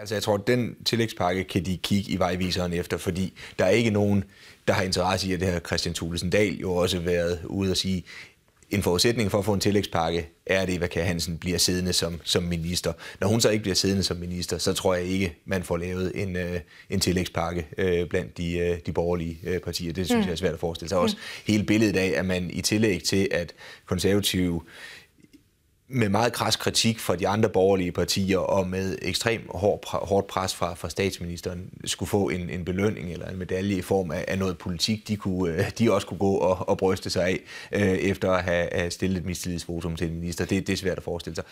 Altså, jeg tror, at den tillægspakke kan de kigge i vejviseren efter, fordi der er ikke nogen, der har interesse i, at det her Christian Thulesen Dahl jo også været ude og sige, en forudsætning for at få en tillægspakke er, at Eva Kjær Hansen bliver siddende som, som minister. Når hun så ikke bliver siddende som minister, så tror jeg ikke, man får lavet en, øh, en tillægspakke øh, blandt de, øh, de borgerlige øh, partier. Det synes mm. jeg er svært at forestille sig. Også mm. hele billedet af, at man i tillæg til, at konservative med meget kras kritik fra de andre borgerlige partier og med ekstrem hård, hårdt pres fra, fra statsministeren skulle få en, en belønning eller en medalje i form af, af noget politik, de, kunne, øh, de også kunne gå og, og bryste sig af øh, efter at have, have stillet et mistillidsvotum til en minister. Det, det er svært at forestille sig.